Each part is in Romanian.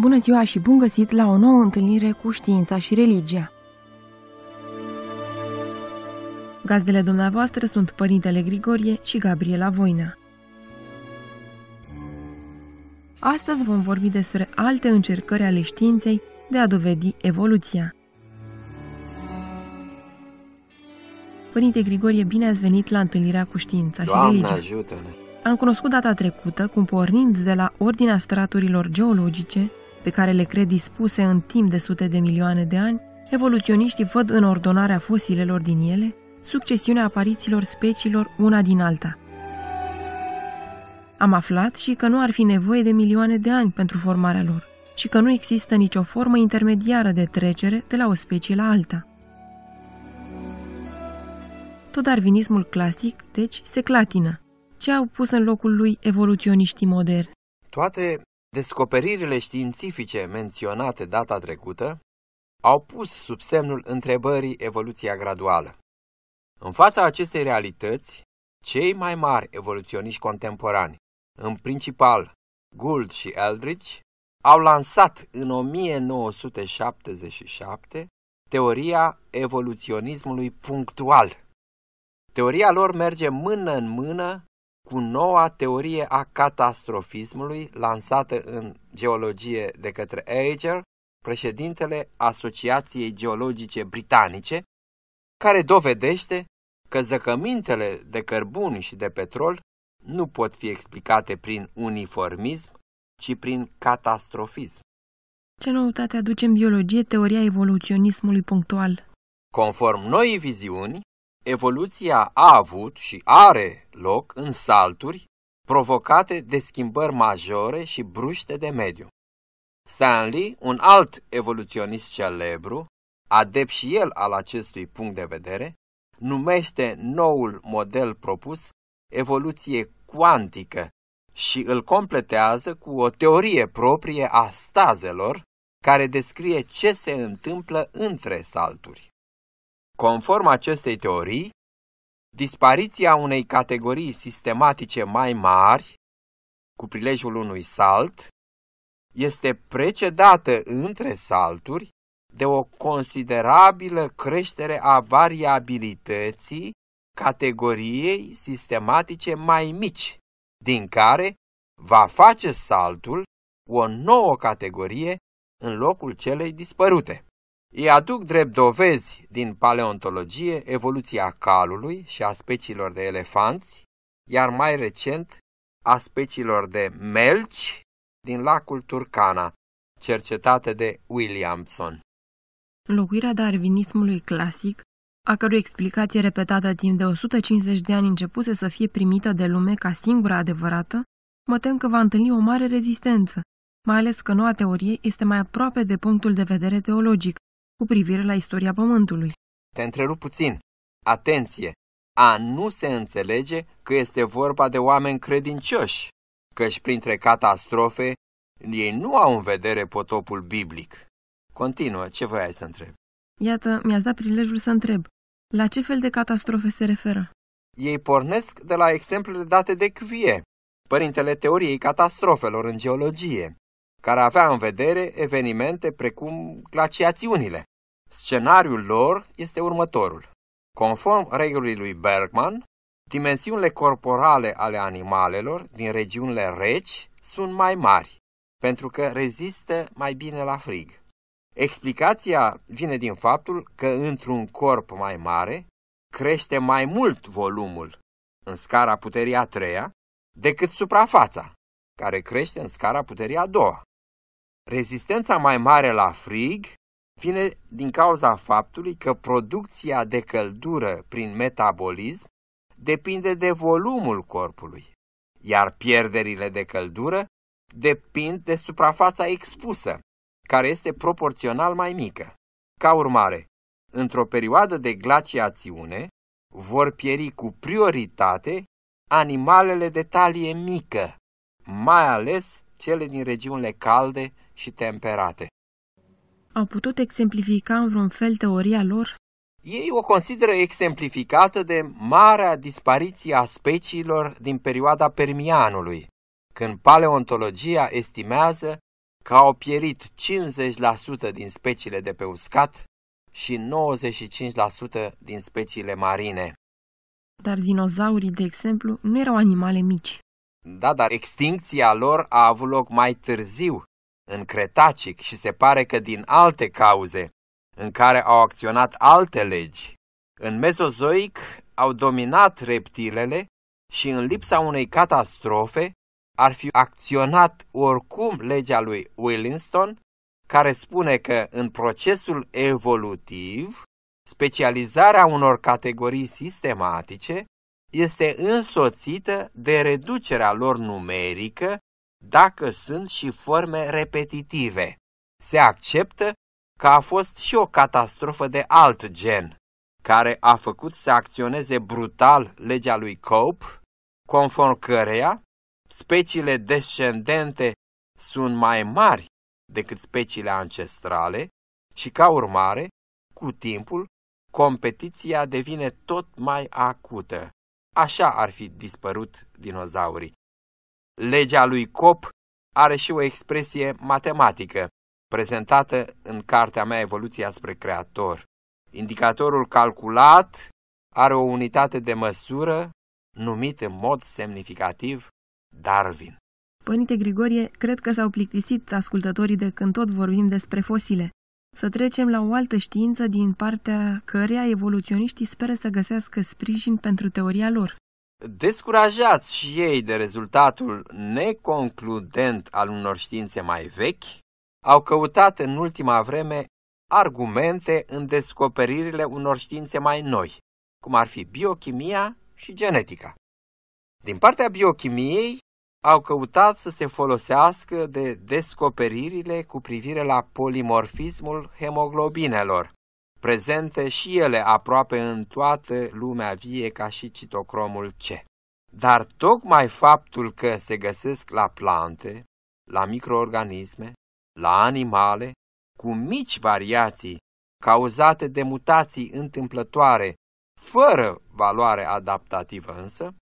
Bună ziua și bun găsit la o nouă întâlnire cu știința și religia. Gazdele dumneavoastră sunt Părintele Grigorie și Gabriela Voina. Astăzi vom vorbi despre alte încercări ale științei de a dovedi evoluția. Părinte Grigorie, bine ați venit la întâlnirea cu știința Doamne, și religia. ajută -ne. Am cunoscut data trecută cum pornind de la ordinea straturilor geologice, pe care le cred dispuse în timp de sute de milioane de ani, evoluționiștii văd în ordonarea fosilelor din ele succesiunea aparițiilor speciilor una din alta. Am aflat și că nu ar fi nevoie de milioane de ani pentru formarea lor și că nu există nicio formă intermediară de trecere de la o specie la alta. Tot darwinismul clasic, deci, se clatină. Ce au pus în locul lui evoluționiștii moderni? Toate Descoperirile științifice menționate data trecută au pus sub semnul întrebării evoluția graduală. În fața acestei realități, cei mai mari evoluționiști contemporani, în principal Gould și Eldridge, au lansat în 1977 teoria evoluționismului punctual. Teoria lor merge mână în mână cu noua teorie a catastrofismului lansată în geologie de către Ager, președintele Asociației Geologice Britanice, care dovedește că zăcămintele de cărbun și de petrol nu pot fi explicate prin uniformism, ci prin catastrofism. Ce noutate aduce în biologie teoria evoluționismului punctual? Conform noii viziuni, evoluția a avut și are loc în salturi provocate de schimbări majore și bruște de mediu. Stanley, un alt evoluționist celebru, adept și el al acestui punct de vedere, numește noul model propus evoluție cuantică și îl completează cu o teorie proprie a stazelor care descrie ce se întâmplă între salturi. Conform acestei teorii, dispariția unei categorii sistematice mai mari, cu prilejul unui salt, este precedată între salturi de o considerabilă creștere a variabilității categoriei sistematice mai mici, din care va face saltul o nouă categorie în locul celei dispărute. Ei aduc drept dovezi din paleontologie evoluția calului și a speciilor de elefanți, iar mai recent a speciilor de melci din lacul Turcana, cercetate de Williamson. Înlocuirea darwinismului clasic, a cărui explicație repetată timp de 150 de ani începuse să fie primită de lume ca singura adevărată, mă tem că va întâlni o mare rezistență, mai ales că noua teorie este mai aproape de punctul de vedere teologic, cu privire la istoria Pământului. Te întrerup puțin. Atenție! A nu se înțelege că este vorba de oameni credincioși, căci printre catastrofe ei nu au în vedere potopul biblic. Continuă, ce voiai să întreb? Iată, mi-ați dat prilejul să întreb. La ce fel de catastrofe se referă? Ei pornesc de la exemplele date de Cuvier, părintele teoriei catastrofelor în geologie, care avea în vedere evenimente precum glaciațiunile. Scenariul lor este următorul. Conform regulii lui Bergman, dimensiunile corporale ale animalelor din regiunile reci sunt mai mari, pentru că rezistă mai bine la frig. Explicația vine din faptul că într-un corp mai mare crește mai mult volumul în scara puterii a treia decât suprafața, care crește în scara puterii a doua. Rezistența mai mare la frig vine din cauza faptului că producția de căldură prin metabolism depinde de volumul corpului, iar pierderile de căldură depind de suprafața expusă, care este proporțional mai mică. Ca urmare, într-o perioadă de glaciațiune, vor pieri cu prioritate animalele de talie mică, mai ales cele din regiunile calde și temperate. Au putut exemplifica în vreun fel teoria lor? Ei o consideră exemplificată de marea dispariție a speciilor din perioada Permianului, când paleontologia estimează că au pierit 50% din speciile de pe uscat și 95% din speciile marine. Dar dinozaurii, de exemplu, nu erau animale mici. Da, dar extincția lor a avut loc mai târziu, în Cretacic și se pare că din alte cauze în care au acționat alte legi. În Mesozoic au dominat reptilele și în lipsa unei catastrofe ar fi acționat oricum legea lui Willingston, care spune că în procesul evolutiv, specializarea unor categorii sistematice este însoțită de reducerea lor numerică dacă sunt și forme repetitive. Se acceptă că a fost și o catastrofă de alt gen, care a făcut să acționeze brutal legea lui Cope, conform căreia speciile descendente sunt mai mari decât speciile ancestrale și, ca urmare, cu timpul, competiția devine tot mai acută. Așa ar fi dispărut dinozaurii. Legea lui Cop are și o expresie matematică, prezentată în cartea mea Evoluția spre Creator. Indicatorul calculat are o unitate de măsură numită în mod semnificativ Darwin. Părinte Grigorie, cred că s-au plictisit ascultătorii de când tot vorbim despre fosile. Să trecem la o altă știință din partea căreia evoluționiștii speră să găsească sprijin pentru teoria lor. Descurajați și ei de rezultatul neconcludent al unor științe mai vechi, au căutat în ultima vreme argumente în descoperirile unor științe mai noi, cum ar fi biochimia și genetica. Din partea biochimiei, au căutat să se folosească de descoperirile cu privire la polimorfismul hemoglobinelor, prezente și ele aproape în toată lumea vie ca și citocromul C. Dar tocmai faptul că se găsesc la plante, la microorganisme, la animale, cu mici variații cauzate de mutații întâmplătoare, fără valoare adaptativă însă,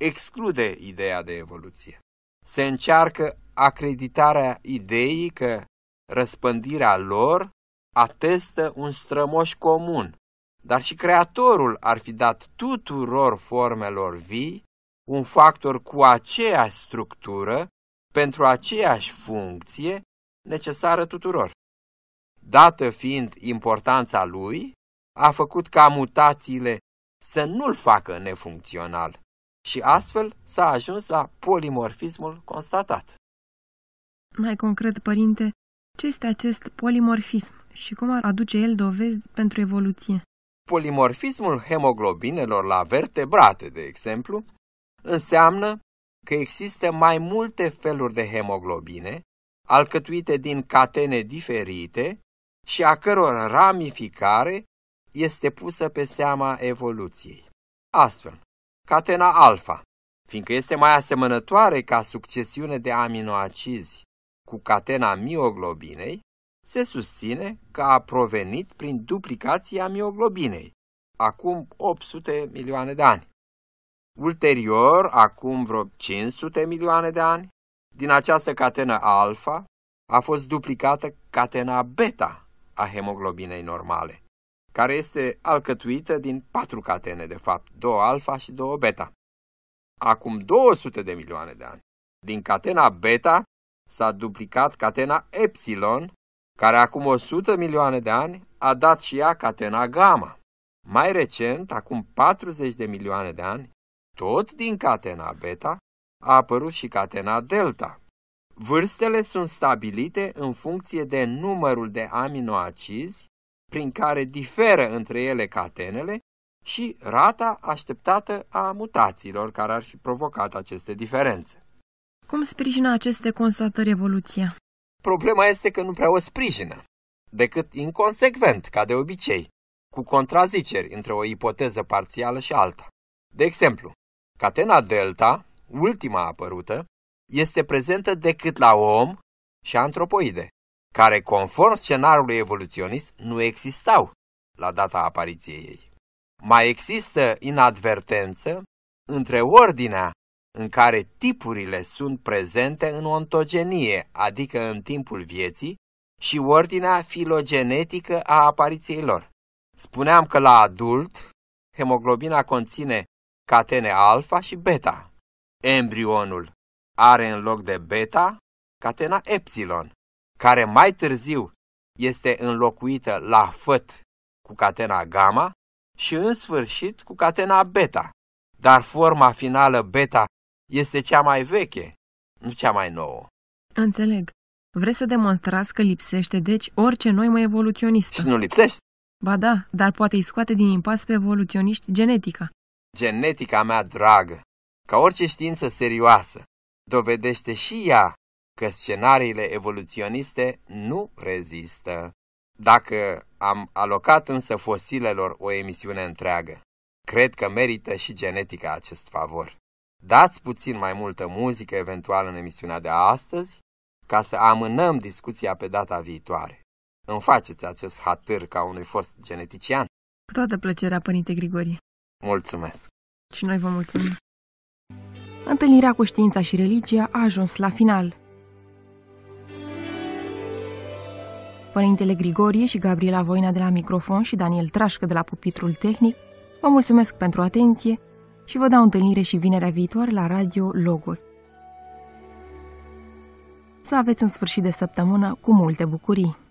exclude ideea de evoluție. Se încearcă acreditarea ideii că răspândirea lor atestă un strămoș comun, dar și Creatorul ar fi dat tuturor formelor vii un factor cu aceeași structură, pentru aceeași funcție, necesară tuturor. Dată fiind importanța lui, a făcut ca mutațiile să nu-l facă nefuncțional și astfel s-a ajuns la polimorfismul constatat. Mai concret, părinte, ce este acest polimorfism și cum ar aduce el dovezi pentru evoluție? Polimorfismul hemoglobinelor la vertebrate, de exemplu, înseamnă că există mai multe feluri de hemoglobine, alcătuite din catene diferite și a căror ramificare este pusă pe seama evoluției. Astfel, catena alfa, fiindcă este mai asemănătoare ca succesiune de aminoacizi cu catena mioglobinei, se susține că a provenit prin duplicația mioglobinei, acum 800 milioane de ani. Ulterior, acum vreo 500 milioane de ani, din această catenă alfa a fost duplicată catena beta a hemoglobinei normale, care este alcătuită din patru catene, de fapt, două alfa și două beta. Acum 200 de milioane de ani, din catena beta s-a duplicat catena Epsilon, care acum 100 milioane de ani a dat și ea catena Gamma. Mai recent, acum 40 de milioane de ani, tot din catena Beta, a apărut și catena Delta. Vârstele sunt stabilite în funcție de numărul de aminoacizi prin care diferă între ele catenele și rata așteptată a mutațiilor care ar fi provocat aceste diferențe. Cum sprijină aceste constatări evoluția? Problema este că nu prea o sprijină, decât inconsecvent, ca de obicei, cu contraziceri între o ipoteză parțială și alta. De exemplu, catena delta, ultima apărută, este prezentă decât la om și antropoide, care, conform scenariului evoluționist, nu existau la data apariției ei. Mai există inadvertență între ordinea în care tipurile sunt prezente în ontogenie, adică în timpul vieții, și ordinea filogenetică a apariției lor. Spuneam că la adult, hemoglobina conține catene alfa și beta. Embrionul are în loc de beta catena epsilon, care mai târziu este înlocuită la făt cu catena gamma și în sfârșit cu catena beta. Dar forma finală beta este cea mai veche, nu cea mai nouă. Înțeleg. Vreți să demonstrați că lipsește, deci, orice mai evoluționistă. Și nu lipsește? Ba da, dar poate îi scoate din impas pe evoluționiști genetica. Genetica mea dragă, ca orice știință serioasă, dovedește și ea că scenariile evoluționiste nu rezistă. Dacă am alocat însă fosilelor o emisiune întreagă, cred că merită și genetica acest favor. Dați puțin mai multă muzică eventual în emisiunea de astăzi, ca să amânăm discuția pe data viitoare. Îmi faceți acest hatâr ca unui fost genetician? Cu toată plăcerea, Părinte Grigorie. Mulțumesc. Și noi vă mulțumim. Întâlnirea cu știința și religia a ajuns la final. Părintele Grigorie și Gabriela Voina de la microfon și Daniel Trașcă de la pupitrul tehnic vă mulțumesc pentru atenție și vă dau întâlnire și vinerea viitoare la Radio Logos. Să aveți un sfârșit de săptămână cu multe bucurii!